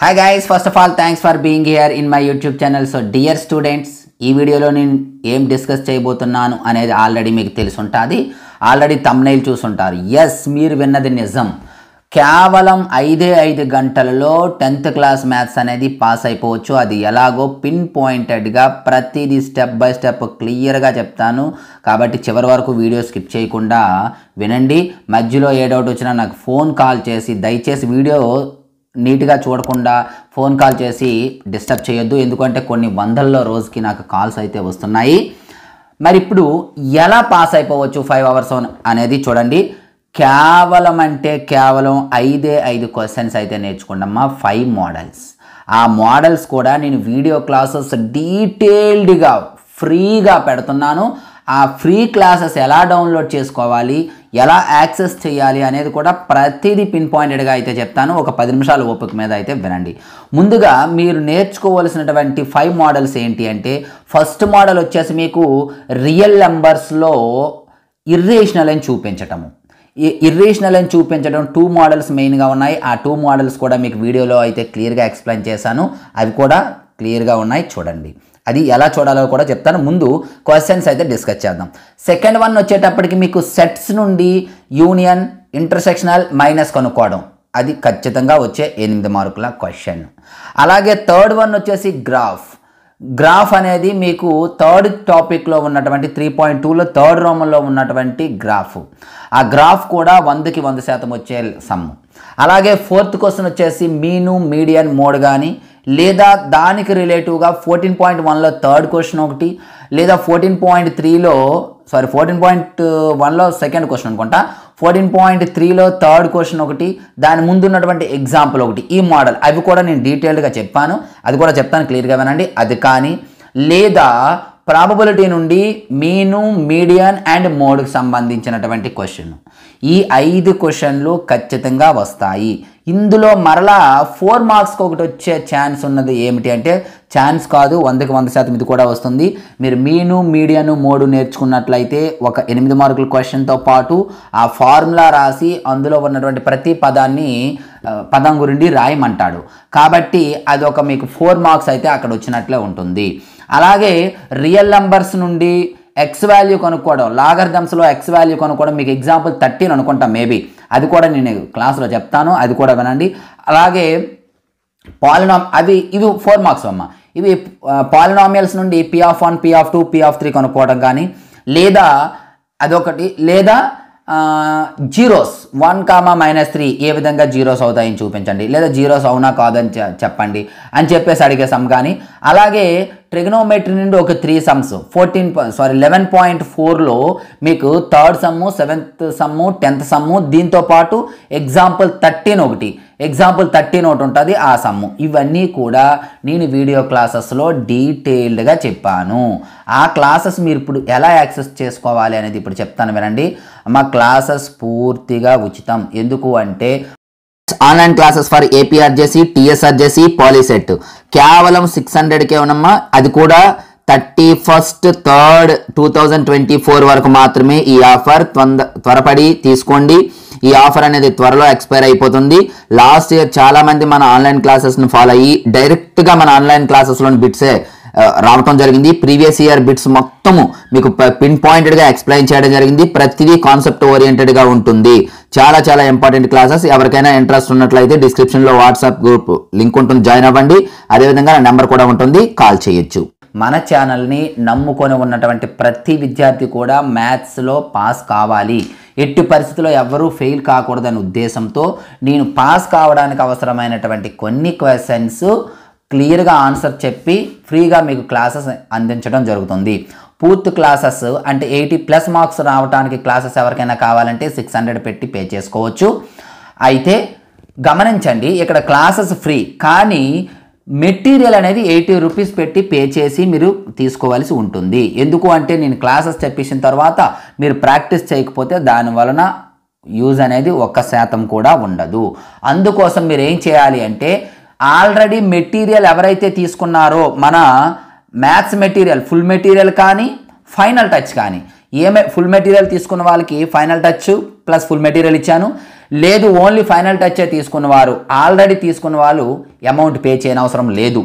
hi guys first of all thanks for being here in my YouTube channel so dear students ఈ వీడియోలో నేను ఏం discuss చేయబోతున్నాను అనేది ఆల్రెడీ మీకు తెలిసి ఉంటుంది ఆల్రెడీ తమ్నైల్ చూసుంటారు ఎస్ మీరు విన్నది నిజం కేవలం ఐదే ఐదు గంటలలో టెన్త్ క్లాస్ మ్యాథ్స్ అనేది పాస్ అయిపోవచ్చు అది ఎలాగో పిన్ పాయింటెడ్గా ప్రతిదీ స్టెప్ బై స్టెప్ క్లియర్గా చెప్తాను కాబట్టి చివరి వరకు వీడియో స్కిప్ చేయకుండా వినండి మధ్యలో ఏ డౌట్ వచ్చినా నాకు ఫోన్ కాల్ చేసి దయచేసి వీడియో నీట్గా చూడకుండా ఫోన్ కాల్ చేసి డిస్టర్బ్ చేయొద్దు ఎందుకంటే కొన్ని వందల్లో రోజుకి నాకు కాల్స్ అయితే వస్తున్నాయి మరి ఇప్పుడు ఎలా పాస్ అయిపోవచ్చు ఫైవ్ అవర్స్ అనేది చూడండి కేవలం అంటే కేవలం ఐదే ఐదు క్వశ్చన్స్ అయితే నేర్చుకున్నామా ఫైవ్ మోడల్స్ ఆ మోడల్స్ కూడా నేను వీడియో క్లాసెస్ డీటెయిల్డ్గా ఫ్రీగా పెడుతున్నాను ఆ ఫ్రీ క్లాసెస్ ఎలా డౌన్లోడ్ చేసుకోవాలి ఎలా యాక్సెస్ చేయాలి అనేది కూడా ప్రతిదీ పిన్ పాయింటెడ్గా అయితే చెప్తాను ఒక పది నిమిషాల ఓపిక మీద అయితే వినండి ముందుగా మీరు నేర్చుకోవలసినటువంటి ఫైవ్ మోడల్స్ ఏంటి అంటే ఫస్ట్ మోడల్ వచ్చేసి మీకు రియల్ నెంబర్స్లో ఇర్రేషనల్ అని చూపించటము ఇర్రేషనల్ అని చూపించడం టూ మోడల్స్ మెయిన్గా ఉన్నాయి ఆ టూ మోడల్స్ కూడా మీకు వీడియోలో అయితే క్లియర్గా ఎక్స్ప్లెయిన్ చేశాను అవి కూడా క్లియర్గా ఉన్నాయి చూడండి అది ఎలా చూడాలో కూడా చెప్తాను ముందు క్వశ్చన్స్ అయితే డిస్కస్ చేద్దాం సెకండ్ వన్ వచ్చేటప్పటికి మీకు సెట్స్ నుండి యూనియన్ ఇంటర్సెక్షనల్ మైనస్ కనుక్కోవడం అది ఖచ్చితంగా వచ్చే ఎనిమిది మార్కుల క్వశ్చన్ అలాగే థర్డ్ వన్ వచ్చేసి గ్రాఫ్ గ్రాఫ్ అనేది మీకు థర్డ్ టాపిక్లో ఉన్నటువంటి త్రీ పాయింట్ టూలో థర్డ్ రోమంలో ఉన్నటువంటి గ్రాఫ్ ఆ గ్రాఫ్ కూడా వందకి వంద శాతం వచ్చే సమ్ము అలాగే ఫోర్త్ క్వశ్చన్ వచ్చేసి మీను మీడియన్ మోడ్ కానీ లేదా దానికి రిలేటివ్గా ఫోర్టీన్ పాయింట్ వన్లో థర్డ్ క్వశ్చన్ ఒకటి లేదా ఫోర్టీన్ పాయింట్ త్రీలో సారీ ఫోర్టీన్ పాయింట్ వన్లో సెకండ్ క్వశ్చన్ అనుకుంటా ఫోర్టీన్ పాయింట్ త్రీలో థర్డ్ క్వశ్చన్ ఒకటి దాని ముందు ఉన్నటువంటి ఎగ్జాంపుల్ ఒకటి ఈ మోడల్ అవి కూడా నేను డీటెయిల్డ్గా చెప్పాను అది కూడా చెప్తాను క్లియర్గా వినండి అది కానీ లేదా ప్రాబబిలిటీ నుండి మీను మీడియన్ అండ్ మోడ్కి సంబంధించినటువంటి క్వశ్చన్ ఈ ఐదు క్వశ్చన్లు ఖచ్చితంగా వస్తాయి ఇందులో మరలా ఫోర్ మార్క్స్కి ఒకటి వచ్చే ఛాన్స్ ఉన్నది ఏమిటి అంటే ఛాన్స్ కాదు వందకి వంద శాతం ఇది కూడా వస్తుంది మీరు మీను మీడియాను మోడు నేర్చుకున్నట్లయితే ఒక ఎనిమిది మార్కుల క్వశ్చన్తో పాటు ఆ ఫార్ములా రాసి అందులో ఉన్నటువంటి ప్రతి పదాన్ని పదం గురించి రాయమంటాడు కాబట్టి అది ఒక మీకు ఫోర్ మార్క్స్ అయితే అక్కడ వచ్చినట్లే ఉంటుంది అలాగే రియల్ నెంబర్స్ నుండి ఎక్స్ వాల్యూ కనుక్కోవడం లాగర్థమ్స్లో ఎక్స్ వాల్యూ కనుక్కోవడం మీకు ఎగ్జాంపుల్ థర్టీన్ అనుకుంటాం మేబీ అది కూడా నేను క్లాస్లో చెప్తాను అది కూడా వినండి అలాగే పాలినామ్ అవి ఇవి ఫోర్ మార్క్స్ అమ్మ ఇవి పాలినామియల్స్ నుండి P of one P of two P of three కనుక్కోవడం కానీ లేదా అదొకటి లేదా zeros one comma minus three ఏ విధంగా జీరోస్ అవుతాయని చూపించండి లేదా జీరోస్ అవునా కాదని చెప్పండి అని చెప్పేసి అడిగేసాం కానీ అలాగే ట్రిగ్నోమెట్రీ నుండి ఒక three sums fourteen sorry eleven point ఫోర్లో మీకు third sum seventh sum tenth sum దీంతో పాటు ఎగ్జాంపుల్ థర్టీన్ ఒకటి ఎగ్జాంపుల్ థర్టీన్ ఒకటి ఉంటుంది ఆ సమ్ము ఇవన్నీ కూడా నేను వీడియో క్లాసెస్లో డీటెయిల్డ్గా చెప్పాను ఆ క్లాసెస్ మీరు ఇప్పుడు ఎలా యాక్సెస్ చేసుకోవాలి అనేది ఇప్పుడు చెప్తాను వినండి మా క్లాసెస్ పూర్తిగా ఉచితం ఎందుకు అంటే online classes for APRJC TSRJC POLYCET కేవలం సిక్స్ హండ్రెడ్కే ఉన్నమ్మా అది కూడా thirty first third two thousand twenty four వరకు మాత్రమే ఈ ఆఫర్ త్వంద త్వరపడి తీసుకోండి ఈ ఆఫర్ అనేది త్వరలో ఎక్స్పైర్ అయిపోతుంది లాస్ట్ ఇయర్ చాలామంది మన ఆన్లైన్ క్లాసెస్ను ఫాలో అయ్యి డైరెక్ట్గా మన ఆన్లైన్ క్లాసెస్లోని బిట్సే రావటం జరిగింది ప్రీవియస్ ఇయర్ బిట్స్ మొత్తము మీకు పిన్ పాయింటెడ్గా ఎక్స్ప్లెయిన్ చేయడం జరిగింది ప్రతిదీ కాన్సెప్ట్ గా ఉంటుంది చాలా చాలా ఇంపార్టెంట్ క్లాసెస్ ఎవరికైనా ఇంట్రెస్ట్ ఉన్నట్లయితే డిస్క్రిప్షన్లో వాట్సాప్ గ్రూప్ లింక్ ఉంటుంది జాయిన్ అవ్వండి అదేవిధంగా నా నెంబర్ కూడా ఉంటుంది కాల్ చేయొచ్చు మన ఛానల్ని నమ్ముకొని ఉన్నటువంటి ప్రతి విద్యార్థి కూడా మ్యాథ్స్లో పాస్ కావాలి ఎట్టి పరిస్థితుల్లో ఎవ్వరూ ఫెయిల్ కాకూడదనే ఉద్దేశంతో నేను పాస్ కావడానికి అవసరమైనటువంటి కొన్ని క్వశ్చన్స్ క్లియర్గా ఆన్సర్ చెప్పి ఫ్రీగా మీకు క్లాసెస్ అందించడం జరుగుతుంది పూర్తి క్లాసెస్ అంటే ఎయిటీ ప్లస్ మార్క్స్ రావడానికి క్లాసెస్ ఎవరికైనా కావాలంటే సిక్స్ హండ్రెడ్ పెట్టి పే చేసుకోవచ్చు అయితే గమనించండి ఇక్కడ క్లాసెస్ ఫ్రీ కానీ మెటీరియల్ అనేది ఎయిటీ రూపీస్ పెట్టి పే చేసి మీరు తీసుకోవాల్సి ఉంటుంది ఎందుకు అంటే నేను క్లాసెస్ చెప్పించిన తర్వాత మీరు ప్రాక్టీస్ చేయకపోతే దాని వలన యూజ్ అనేది ఒక్క శాతం కూడా ఉండదు అందుకోసం మీరు ఏం చేయాలి అంటే ఆల్రెడీ మెటీరియల్ ఎవరైతే తీసుకున్నారో మన మ్యాథ్స్ మెటీరియల్ ఫుల్ మెటీరియల్ కానీ ఫైనల్ టచ్ కానీ ఏమే ఫుల్ మెటీరియల్ తీసుకున్న వాళ్ళకి final touch plus full material ఇచ్చాను లేదు ఓన్లీ ఫైనల్ టచ్చే తీసుకున్నవారు ఆల్రెడీ తీసుకున్న వాళ్ళు అమౌంట్ పే చేయనవసరం లేదు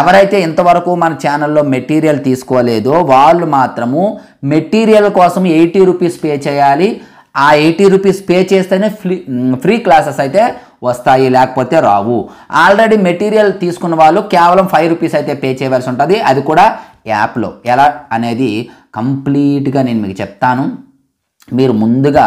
ఎవరైతే ఇంతవరకు మన ఛానల్లో మెటీరియల్ తీసుకోలేదో వాళ్ళు మాత్రము మెటీరియల్ కోసం ఎయిటీ రూపీస్ పే చేయాలి ఆ ఎయిటీ రూపీస్ పే చేస్తేనే ఫ్రీ ఫ్రీ క్లాసెస్ అయితే వస్తాయి లేకపోతే రావు ఆల్రెడీ మెటీరియల్ తీసుకున్న వాళ్ళు కేవలం ఫైవ్ రూపీస్ అయితే పే చేయవలసి ఉంటుంది అది కూడా యాప్లో ఎలా అనేది కంప్లీట్గా నేను మీకు చెప్తాను మీరు ముందుగా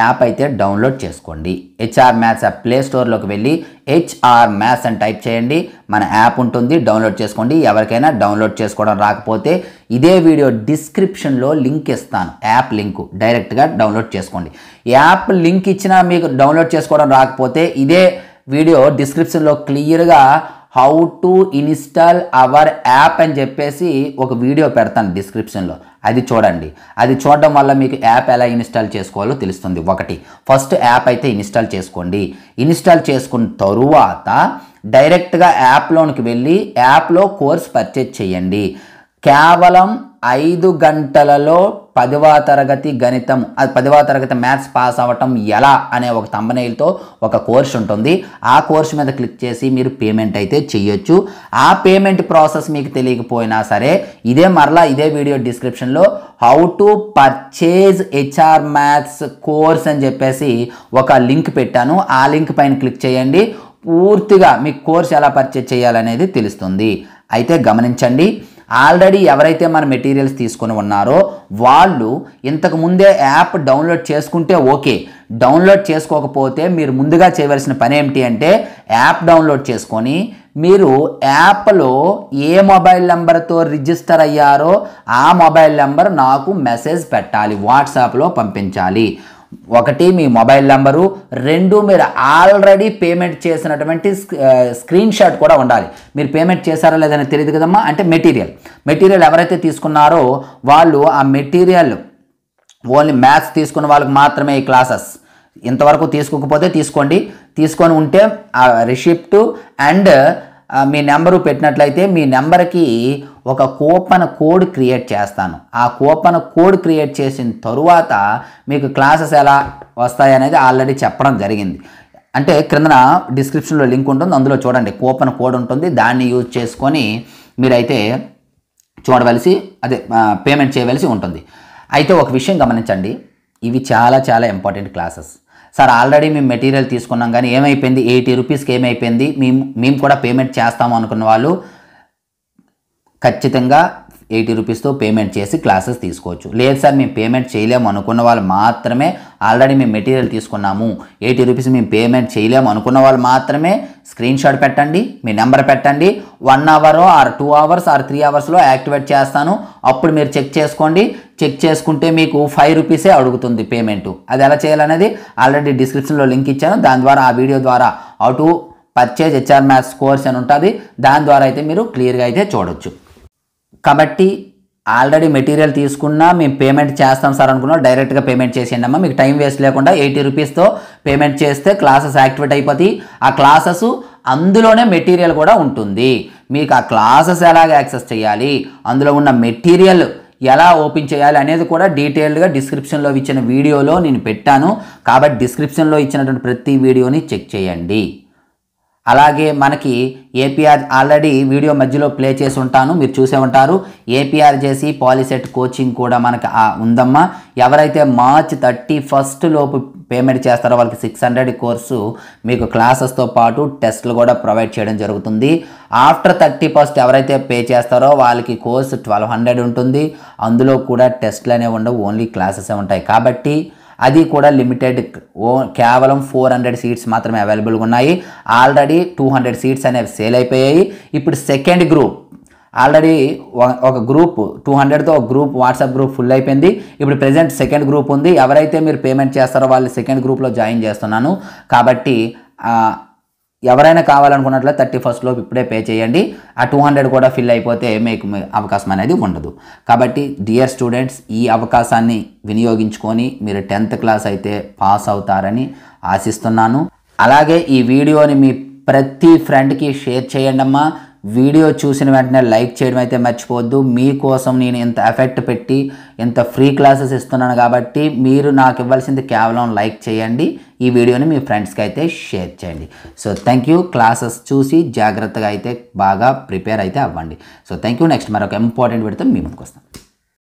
యాప్ అయితే డౌన్లోడ్ చేసుకోండి హెచ్ఆర్ మ్యాథ్స్ యాప్ ప్లే స్టోర్లోకి వెళ్ళి హెచ్ఆర్ మ్యాథ్స్ అని టైప్ చేయండి మన యాప్ ఉంటుంది డౌన్లోడ్ చేసుకోండి ఎవరికైనా డౌన్లోడ్ చేసుకోవడం రాకపోతే ఇదే వీడియో డిస్క్రిప్షన్లో లింక్ ఇస్తాను యాప్ లింక్ డైరెక్ట్గా డౌన్లోడ్ చేసుకోండి యాప్ లింక్ ఇచ్చినా మీకు డౌన్లోడ్ చేసుకోవడం రాకపోతే ఇదే వీడియో డిస్క్రిప్షన్లో క్లియర్గా how to install our app అని చెప్పేసి ఒక వీడియో పెడతాను డిస్క్రిప్షన్లో అది చూడండి అది చూడడం వల్ల మీకు యాప్ ఎలా ఇన్స్టాల్ చేసుకోవాలో తెలుస్తుంది ఒకటి ఫస్ట్ యాప్ అయితే ఇన్స్టాల్ చేసుకోండి ఇన్స్టాల్ చేసుకున్న తరువాత డైరెక్ట్గా యాప్లోనికి వెళ్ళి యాప్లో కోర్స్ పర్చేజ్ చేయండి కేవలం ఐదు గంటలలో పదవ తరగతి గణితం అది పదవ తరగతి మ్యాథ్స్ పాస్ అవ్వటం ఎలా అనే ఒక తమ్మనేలతో ఒక కోర్స్ ఉంటుంది ఆ కోర్స్ మీద క్లిక్ చేసి మీరు పేమెంట్ అయితే చేయొచ్చు ఆ పేమెంట్ ప్రాసెస్ మీకు తెలియకపోయినా సరే ఇదే మరలా ఇదే వీడియో డిస్క్రిప్షన్లో how to purchase HR maths course అని చెప్పేసి ఒక లింక్ పెట్టాను ఆ లింక్ పైన క్లిక్ చేయండి పూర్తిగా మీ కోర్స్ ఎలా పర్చేజ్ చేయాలనేది తెలుస్తుంది అయితే గమనించండి ఆల్రెడీ ఎవరైతే మన మెటీరియల్స్ తీసుకొని ఉన్నారో వాళ్ళు ఇంతకు ముందే యాప్ డౌన్లోడ్ చేసుకుంటే ఓకే డౌన్లోడ్ చేసుకోకపోతే మీరు ముందుగా చేయవలసిన పని ఏమిటి అంటే యాప్ డౌన్లోడ్ చేసుకొని మీరు యాప్లో ఏ మొబైల్ నెంబర్తో రిజిస్టర్ అయ్యారో ఆ మొబైల్ నెంబర్ నాకు మెసేజ్ పెట్టాలి వాట్సాప్లో పంపించాలి ఒకటి మీ మొబైల్ నెంబరు రెండు మీరు ఆల్రెడీ పేమెంట్ చేసినటువంటి స్క్రీన్ షాట్ కూడా ఉండాలి మీరు పేమెంట్ చేశారో లేదని తెలియదు కదమ్మా అంటే మెటీరియల్ మెటీరియల్ ఎవరైతే తీసుకున్నారో వాళ్ళు ఆ మెటీరియల్ ఓన్లీ మ్యాథ్స్ తీసుకున్న వాళ్ళకి మాత్రమే ఈ క్లాసెస్ ఇంతవరకు తీసుకోకపోతే తీసుకోండి తీసుకొని ఉంటే ఆ రిసిప్ట్ అండ్ మీ నెంబరు పెట్టినట్లయితే మీ నెంబర్కి ఒక కూపన్ కోడ్ క్రియేట్ చేస్తాను ఆ కూపన్ కోడ్ క్రియేట్ చేసిన తరువాత మీకు క్లాసెస్ ఎలా వస్తాయి అనేది ఆల్రెడీ చెప్పడం జరిగింది అంటే క్రిందన డిస్క్రిప్షన్లో లింక్ ఉంటుంది అందులో చూడండి కూపన్ కోడ్ ఉంటుంది దాన్ని యూజ్ చేసుకొని మీరైతే చూడవలసి అదే పేమెంట్ చేయవలసి ఉంటుంది అయితే ఒక విషయం గమనించండి ఇవి చాలా చాలా ఇంపార్టెంట్ క్లాసెస్ సార్ ఆల్రెడీ మేము మెటీరియల్ తీసుకున్నాం కానీ ఏమైపోయింది ఎయిటీ రూపీస్కి ఏమైపోయింది మేము మేము కూడా పేమెంట్ చేస్తాము అనుకున్న వాళ్ళు ఖచ్చితంగా ఎయిటీ రూపీస్తో పేమెంట్ చేసి క్లాసెస్ తీసుకోవచ్చు లేదు సార్ మేము పేమెంట్ చేయలేము అనుకున్న వాళ్ళు మాత్రమే ఆల్రెడీ మేము మెటీరియల్ తీసుకున్నాము ఎయిటీ రూపీస్ మేము పేమెంట్ చేయలేము అనుకున్న వాళ్ళు మాత్రమే స్క్రీన్ షాట్ పెట్టండి మీ నెంబర్ పెట్టండి one hour or two hours or three అవర్స్లో యాక్టివేట్ చేస్తాను అప్పుడు మీరు చెక్ చేసుకోండి చెక్ చేసుకుంటే మీకు ఫైవ్ రూపీసే అడుగుతుంది పేమెంట్ అది ఎలా చేయాలనేది ఆల్రెడీ డిస్క్రిప్షన్లో లింక్ ఇచ్చాను దాని ద్వారా ఆ వీడియో ద్వారా అటు పర్చేజ్ హెచ్ఆర్ మ్యాథ్స్ కోర్స్ అని ఉంటుంది దాని ద్వారా అయితే మీరు క్లియర్గా అయితే చూడొచ్చు కాబట్టి ఆల్రెడీ మెటీరియల్ తీసుకున్నా మేము పేమెంట్ చేస్తాం సార్ అనుకున్నా డైరెక్ట్గా పేమెంట్ చేసేయండి అమ్మా మీకు టైం వేస్ట్ లేకుండా ఎయిటీ రూపీస్తో పేమెంట్ చేస్తే క్లాసెస్ యాక్టివేట్ అయిపోతాయి ఆ క్లాసెస్ అందులోనే మెటీరియల్ కూడా ఉంటుంది మీకు ఆ క్లాసెస్ ఎలాగ యాక్సెస్ చేయాలి అందులో ఉన్న మెటీరియల్ ఎలా ఓపెన్ చేయాలి అనేది కూడా డీటెయిల్డ్గా డిస్క్రిప్షన్లో ఇచ్చిన వీడియోలో నేను పెట్టాను కాబట్టి డిస్క్రిప్షన్లో ఇచ్చినటువంటి ప్రతి వీడియోని చెక్ చేయండి అలాగే మనకి ఏపీఆర్ ఆల్రెడీ వీడియో మధ్యలో ప్లే చేసి ఉంటాను మీరు చూసే ఉంటారు ఏపీఆర్ చేసి పాలిసెట్ కోచింగ్ కూడా మనకి ఉందమ్మా ఎవరైతే మార్చ్ థర్టీ ఫస్ట్ లోపు పేమెంట్ చేస్తారో వాళ్ళకి సిక్స్ హండ్రెడ్ కోర్సు మీకు క్లాసెస్తో పాటు టెస్ట్లు కూడా ప్రొవైడ్ చేయడం జరుగుతుంది ఆఫ్టర్ థర్టీ ఫస్ట్ ఎవరైతే పే చేస్తారో వాళ్ళకి కోర్సు ట్వెల్వ్ హండ్రెడ్ ఉంటుంది అందులో కూడా టెస్ట్లు అనేవి ఉండవు ఓన్లీ క్లాసెసే ఉంటాయి కాబట్టి అది కూడా లిమిటెడ్ ఓ కేవలం ఫోర్ హండ్రెడ్ సీట్స్ మాత్రమే అవైలబుల్గా ఉన్నాయి ఆల్రెడీ టూ హండ్రెడ్ సీట్స్ అనేవి సేల్ అయిపోయాయి ఇప్పుడు సెకండ్ గ్రూప్ ఆల్రెడీ ఒక గ్రూప్ టూ హండ్రెడ్తో ఒక గ్రూప్ వాట్సాప్ గ్రూప్ ఫుల్ అయిపోయింది ఇప్పుడు ప్రజెంట్ సెకండ్ గ్రూప్ ఉంది ఎవరైతే మీరు పేమెంట్ చేస్తారో వాళ్ళు సెకండ్ గ్రూప్లో జాయిన్ చేస్తున్నాను కాబట్టి ఎవరైనా కావాలనుకున్నట్లయితే థర్టీ ఫస్ట్ లోపు ఇప్పుడే పే చేయండి ఆ టూ హండ్రెడ్ కూడా ఫిల్ అయిపోతే మీకు అవకాశం అనేది ఉండదు కాబట్టి డియర్ స్టూడెంట్స్ ఈ అవకాశాన్ని వినియోగించుకొని మీరు టెన్త్ క్లాస్ అయితే పాస్ అవుతారని ఆశిస్తున్నాను అలాగే ఈ వీడియోని మీ ప్రతి ఫ్రెండ్కి షేర్ చేయండి అమ్మా వీడియో చూసిన వెంటనే లైక్ చేయడం అయితే మర్చిపోవద్దు మీకోసం నేను ఇంత ఎఫెక్ట్ పెట్టి ఇంత ఫ్రీ క్లాసెస్ ఇస్తున్నాను కాబట్టి మీరు నాకు ఇవ్వాల్సింది కేవలం లైక్ చేయండి ఈ వీడియోని మీ ఫ్రెండ్స్కి అయితే షేర్ చేయండి సో థ్యాంక్ యూ క్లాసెస్ చూసి జాగ్రత్తగా అయితే బాగా ప్రిపేర్ అయితే అవ్వండి సో థ్యాంక్ యూ నెక్స్ట్ మరొక ఇంపార్టెంట్ పెడితే మీ ముందుకు